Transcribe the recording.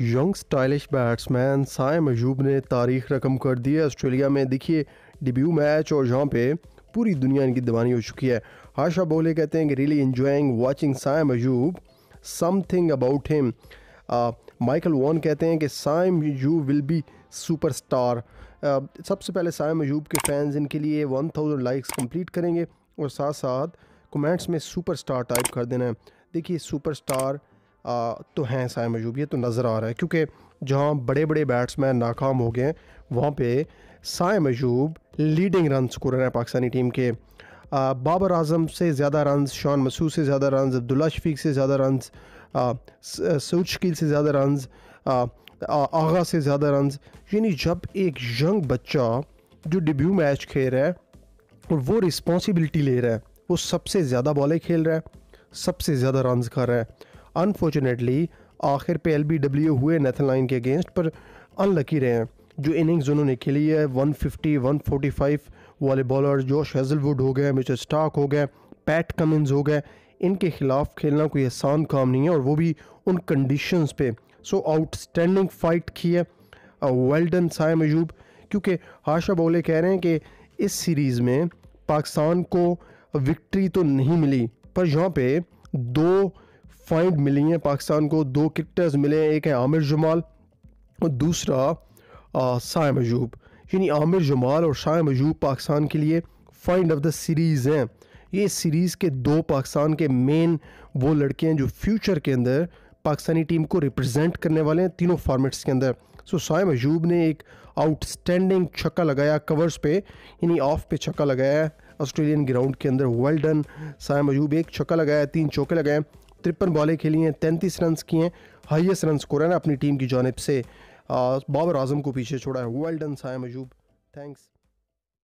young stylish batsman Saim मजूब ने तारीख रकम कर दी है ऑस्ट्रेलिया में देखिए डिब्यू मैच और यहाँ पे पूरी दुनिया इनकी दीवानी हो चुकी है हर्षा बोले कहते हैं कि रियली इन्जॉइंग वॉचिंग साय मजूब something about him Michael Vaughan कहते हैं कि साय मजूब विल बी सुपर स्टार सबसे पहले साय मजूब के फैंस इनके लिए वन थाउजेंड लाइक्स कम्प्लीट करेंगे और साथ साथ कमेंट्स में सुपर स्टार टाइप कर देना है देखिए सुपर स्टार तो हैं साय मजूब ये तो नज़र आ रहा है क्योंकि जहाँ बड़े बड़े बैट्समैन नाकाम हो गए वहाँ पे साय मजूब लीडिंग रन स्कोर हैं पाकिस्तानी टीम के बाबर आजम से ज़्यादा रन शान मसूद से ज़्यादा रन अब्दुल्ला शफीक से ज़्यादा रन सऊद शकील से ज़्यादा रन आगा से ज़्यादा रन यानी जब एक यंग बच्चा जो डिब्यू मैच खेल रहा है और वो रिस्पॉन्सिबिलिटी ले रहा है वो सबसे ज़्यादा बॉलें खेल रहा है सबसे ज़्यादा रन कर रहा है अनफॉर्चुनेटली आखिर पे एल बी डब्ल्यू हुए के अगेंस्ट पर अनलकी रहे हैं जो इनिंग्स उन्होंने खेली है 150, 145 वाले बॉलर जोश हेजलवुड हो गए मिस्टर स्टाक हो गए पैट कमिंस हो गए इनके खिलाफ खेलना कोई आसान काम नहीं है और वो भी उन कंडीशंस पे सो आउटस्टैंडिंग फाइट की है वेल डन मजूब क्योंकि हाशा बोले कह रहे हैं कि इस सीरीज़ में पाकिस्तान को विक्ट्री तो नहीं मिली पर यहाँ पे दो फाइंड मिली हैं पाकिस्तान को दो क्रिकेटर्स मिले हैं एक है आमिर जमाल और दूसरा शाह मजूब यानी आमिर जमाल और शाह मजूब पाकिस्तान के लिए फाइंड ऑफ द सीरीज़ हैं ये सीरीज़ के दो पाकिस्तान के मेन वो लड़के हैं जो फ्यूचर के अंदर पाकिस्तानी टीम को रिप्रेजेंट करने वाले हैं तीनों फॉर्मेट्स के अंदर सो शाह मजूब ने एक आउटस्टैंडिंग छक्का लगाया कवर्स पे यानी ऑफ पे छक्का लगाया ऑस्ट्रेलियन ग्राउंड के अंदर वेल डन शाह मजूब एक छक्का लगाया तीन चौके लगाए तिरपन बॉलें खेली हैं तैंतीस रन किए हैं हाइएस्ट रन स्कोर है ना अपनी टीम की जानब से बाबर आजम को पीछे छोड़ा है वेल डन साय मजूब थैंक्स